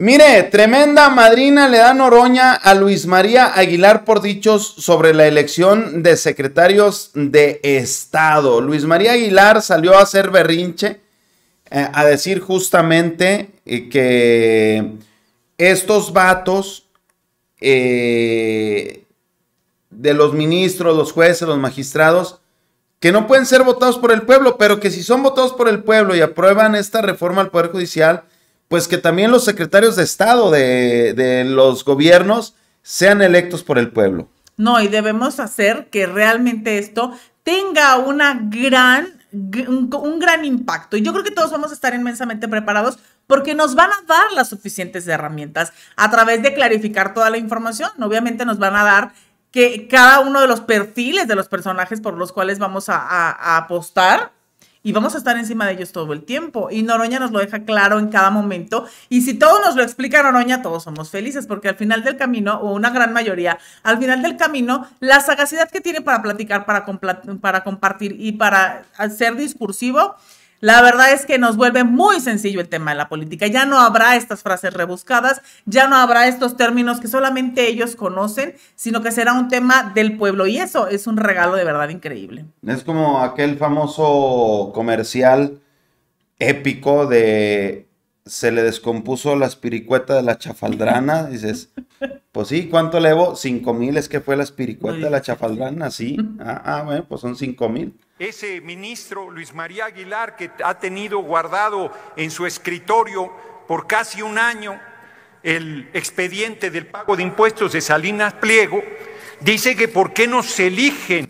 Mire, tremenda madrina le da Noroña a Luis María Aguilar por dichos sobre la elección de secretarios de Estado. Luis María Aguilar salió a hacer berrinche, eh, a decir justamente eh, que estos vatos eh, de los ministros, los jueces, los magistrados, que no pueden ser votados por el pueblo, pero que si son votados por el pueblo y aprueban esta reforma al Poder Judicial, pues que también los secretarios de Estado de, los gobiernos sean electos por el pueblo. No, y debemos hacer que realmente esto tenga una gran un, gran impacto. Y yo creo que todos vamos a estar inmensamente preparados porque nos van a dar las suficientes herramientas a través de clarificar toda la información. Obviamente nos van a dar que cada uno de los perfiles de los personajes por los cuales vamos a apostar y vamos a estar encima de ellos todo el tiempo. Y Noroña nos lo deja claro en cada momento. Y si todo nos lo explica Noroña, todos somos felices, porque al final del camino, o una gran mayoría, al final del camino, la sagacidad que tiene para platicar, para, para compartir y para ser discursivo, la verdad es que nos vuelve muy sencillo el tema de la política. Ya no habrá estas frases rebuscadas, ya no habrá estos términos que solamente ellos conocen, sino que será un tema del pueblo. Y eso es un regalo de verdad increíble. Es como aquel famoso comercial épico de se le descompuso la espiricueta de la chafaldrana. Dices, pues sí, ¿cuánto levo? Cinco mil es que fue la espiricueta de la chafaldrana, sí. Ah, ah bueno, pues son cinco mil ese ministro Luis María Aguilar que ha tenido guardado en su escritorio por casi un año el expediente del pago de impuestos de Salinas Pliego, dice que por qué no se eligen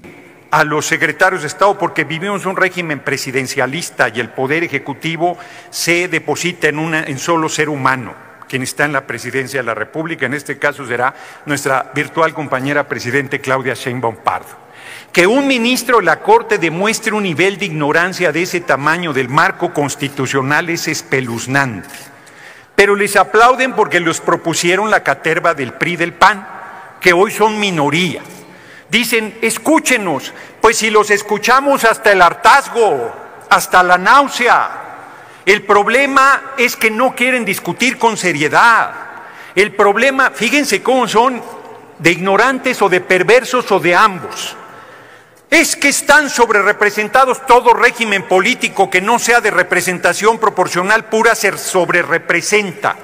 a los secretarios de Estado, porque vivimos un régimen presidencialista y el poder ejecutivo se deposita en, un solo ser humano, quien está en la presidencia de la República, en este caso será nuestra virtual compañera presidente Claudia Sheinbaum Pardo. Que un ministro de la Corte demuestre un nivel de ignorancia de ese tamaño del marco constitucional es espeluznante. Pero les aplauden porque los propusieron la caterva del PRI del PAN, que hoy son minoría. Dicen, escúchenos, pues si los escuchamos hasta el hartazgo, hasta la náusea. El problema es que no quieren discutir con seriedad. El problema, fíjense cómo son de ignorantes o de perversos o de ambos es que están sobre representados todo régimen político que no sea de representación proporcional pura se sobrerepresenta.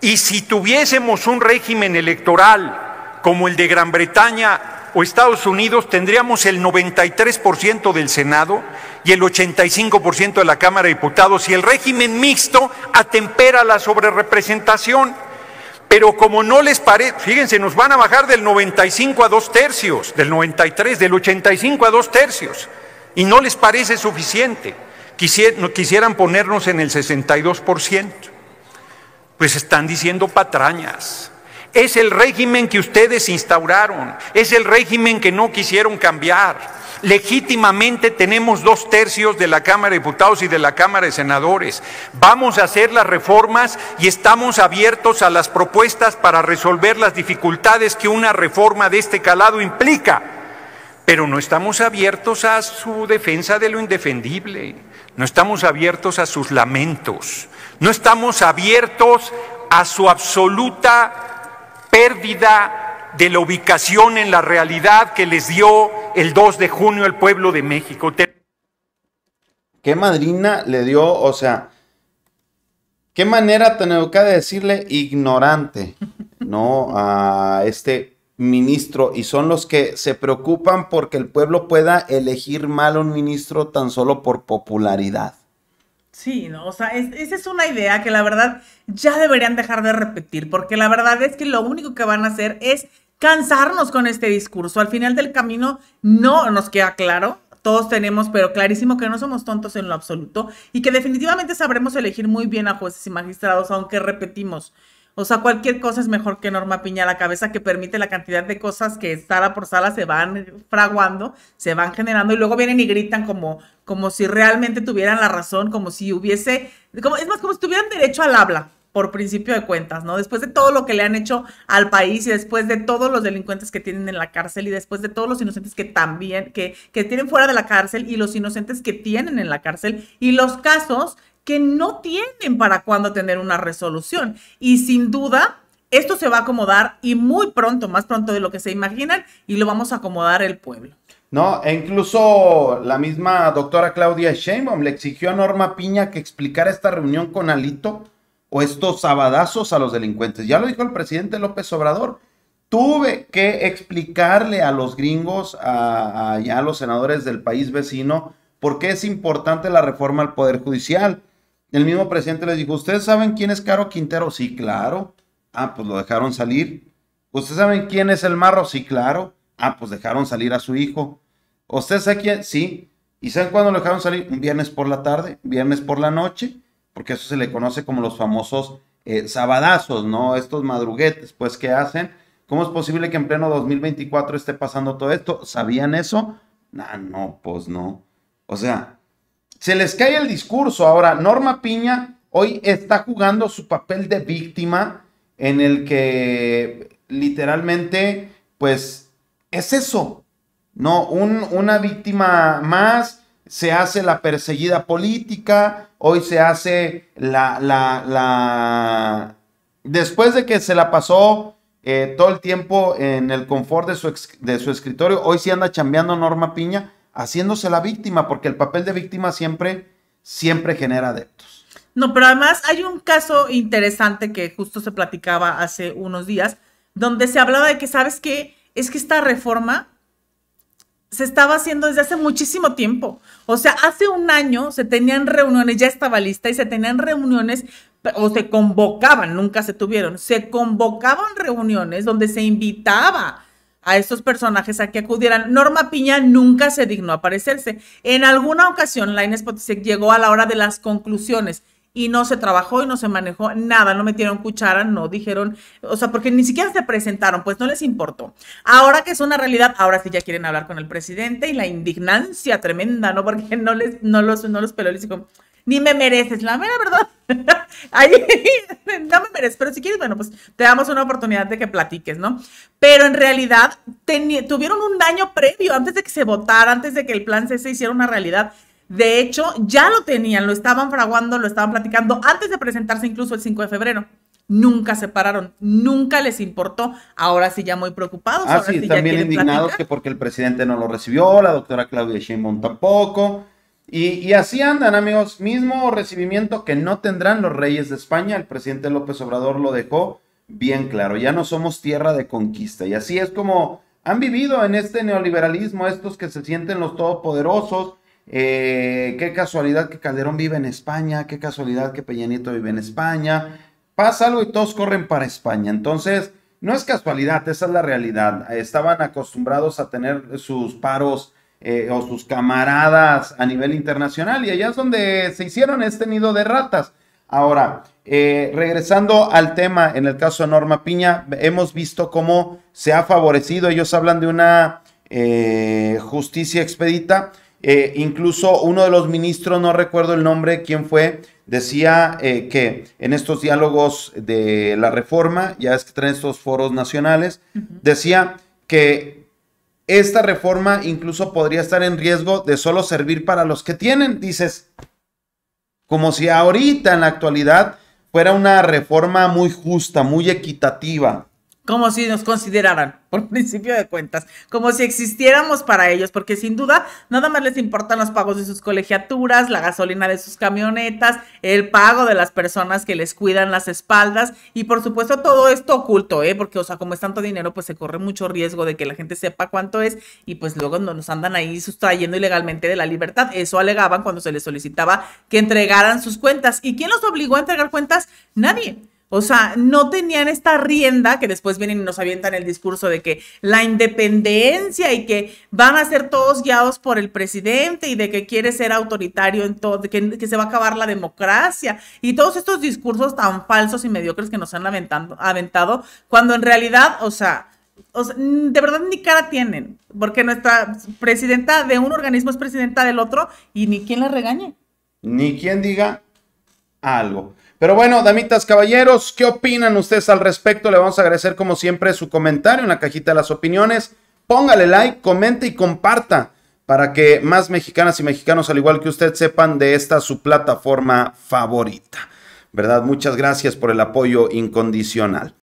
Y si tuviésemos un régimen electoral como el de Gran Bretaña o Estados Unidos, tendríamos el 93% del Senado y el 85% de la Cámara de Diputados y el régimen mixto atempera la sobrerepresentación. Pero como no les parece, fíjense, nos van a bajar del 95 a dos tercios, del 93, del 85 a dos tercios, y no les parece suficiente. quisieran ponernos en el 62%. Pues están diciendo patrañas. Es el régimen que ustedes instauraron, es el régimen que no quisieron cambiar legítimamente tenemos dos tercios de la Cámara de Diputados y de la Cámara de Senadores. Vamos a hacer las reformas y estamos abiertos a las propuestas para resolver las dificultades que una reforma de este calado implica. Pero no estamos abiertos a su defensa de lo indefendible, no estamos abiertos a sus lamentos, no estamos abiertos a su absoluta pérdida de la ubicación en la realidad que les dio el 2 de junio el pueblo de México. ¿Qué madrina le dio? O sea, ¿qué manera tan educada de decirle ignorante, ¿no? A este ministro. Y son los que se preocupan porque el pueblo pueda elegir mal a un ministro tan solo por popularidad. Sí, o sea, esa es una idea que la verdad ya deberían dejar de repetir, porque la verdad es que lo único que van a hacer es cansarnos con este discurso. Al final del camino no nos queda claro, todos tenemos, pero clarísimo que no somos tontos en lo absoluto y que definitivamente sabremos elegir muy bien a jueces y magistrados, aunque repetimos. O sea, cualquier cosa es mejor que Norma Piña la cabeza que permite la cantidad de cosas que sala por sala se van fraguando, se van generando y luego vienen y gritan como, como si realmente tuvieran la razón, como si hubiese, como, es más, como si tuvieran derecho al habla, por principio de cuentas, ¿no? Después de todo lo que le han hecho al país y después de todos los delincuentes que tienen en la cárcel y después de todos los inocentes que también, que, que tienen fuera de la cárcel y los inocentes que tienen en la cárcel y los casos que no tienen para cuándo tener una resolución. Y sin duda, esto se va a acomodar y muy pronto, más pronto de lo que se imaginan, y lo vamos a acomodar el pueblo. No, e incluso la misma doctora Claudia Sheinbaum le exigió a Norma Piña que explicara esta reunión con Alito o estos sabadazos a los delincuentes. Ya lo dijo el presidente López Obrador. Tuve que explicarle a los gringos, a, a, los senadores del país vecino, por qué es importante la reforma al Poder Judicial. El mismo presidente les dijo, ¿ustedes saben quién es Caro Quintero? Sí, claro. Ah, pues lo dejaron salir. ¿Ustedes saben quién es el marro? Sí, claro. Ah, pues dejaron salir a su hijo. ¿Ustedes saben quién? Sí. ¿Y saben cuándo lo dejaron salir? Un viernes por la tarde, viernes por la noche porque eso se le conoce como los famosos eh, sabadazos, ¿no? Estos madruguetes, pues, ¿qué hacen? ¿Cómo es posible que en pleno 2024 esté pasando todo esto? ¿Sabían eso? Nah, no, pues no. O sea, se les cae el discurso. Ahora, Norma Piña hoy está jugando su papel de víctima en el que literalmente, pues, es eso, ¿no? una víctima más se hace la perseguida política, hoy se hace la, la, la... Después de que se la pasó eh, todo el tiempo en el confort de su, de su escritorio, hoy sí anda chambeando Norma Piña, haciéndose la víctima, porque el papel de víctima siempre, siempre genera adeptos. No, pero además hay un caso interesante que justo se platicaba hace unos días, donde se hablaba de que, ¿sabes qué? Es que esta reforma se estaba haciendo desde hace muchísimo tiempo. O sea, hace un año se tenían reuniones, ya estaba lista y se tenían reuniones o se convocaban, nunca se tuvieron, se convocaban reuniones donde se invitaba a estos personajes a que acudieran. Norma Piña nunca se dignó a aparecerse. En alguna ocasión, Laine Potisek llegó a la hora de las conclusiones y no se trabajó y no se manejó nada, no metieron cuchara, no dijeron, o sea, porque ni siquiera se presentaron, pues no les importó. Ahora que es una realidad, ahora sí ya quieren hablar con el presidente y la indignancia tremenda, ¿no? Porque no les, no los, no los peló, les dijo, ni me mereces, la mera verdad. Ahí, no me mereces, pero si quieres, bueno, pues te damos una oportunidad de que platiques, ¿no? Pero en realidad tuvieron un daño previo antes de que se votara, antes de que el plan C se hiciera una realidad. De hecho, ya lo tenían, lo estaban fraguando, lo estaban platicando antes de presentarse incluso el 5 de febrero. Nunca se pararon, nunca les importó. Ahora sí ya muy preocupados. Ah, sí, también indignados que porque el presidente no lo recibió, la doctora Claudia Sheinbaum tampoco. Y, y, así andan, amigos. Mismo recibimiento que no tendrán los reyes de España. El presidente López Obrador lo dejó bien claro. Ya no somos tierra de conquista. Y así es como han vivido en este neoliberalismo estos que se sienten los todopoderosos, eh, qué casualidad que Calderón vive en España, qué casualidad que Peñanito vive en España. Pasa algo y todos corren para España. Entonces, no es casualidad, esa es la realidad. Estaban acostumbrados a tener sus paros eh, o sus camaradas a nivel internacional y allá es donde se hicieron este nido de ratas. Ahora, eh, regresando al tema, en el caso de Norma Piña, hemos visto cómo se ha favorecido, ellos hablan de una justicia expedita, eh, incluso uno de los ministros, no recuerdo el nombre, quién fue, decía eh, que en estos diálogos de la reforma, ya es que traen estos foros nacionales, decía que esta reforma incluso podría estar en riesgo de solo servir para los que tienen, dices, como si ahorita en la actualidad fuera una reforma muy justa, muy equitativa, como si nos consideraran, por principio de cuentas, como si existiéramos para ellos, porque sin duda nada más les importan los pagos de sus colegiaturas, la gasolina de sus camionetas, el pago de las personas que les cuidan las espaldas y por supuesto todo esto oculto, ¿eh? porque o sea, como es tanto dinero, pues se corre mucho riesgo de que la gente sepa cuánto es y pues luego nos andan ahí sustrayendo ilegalmente de la libertad. Eso alegaban cuando se les solicitaba que entregaran sus cuentas. ¿Y quién los obligó a entregar cuentas? Nadie. O sea, no tenían esta rienda que después vienen y nos avientan el discurso de que la independencia y que van a ser todos guiados por el presidente y de que quiere ser autoritario en todo, que, se va a acabar la democracia y todos estos discursos tan falsos y mediocres que nos han aventado, cuando en realidad, o sea, de verdad ni cara tienen, porque nuestra presidenta de un organismo es presidenta del otro y ni quien la regañe. Ni quien diga, algo. Pero bueno, damitas, caballeros, ¿qué opinan ustedes al respecto? Le vamos a agradecer como siempre su comentario en la cajita de las opiniones. Póngale like, comente y comparta para que más mexicanas y mexicanos, al igual que usted, sepan de esta su plataforma favorita. ¿Verdad? Muchas gracias por el apoyo incondicional.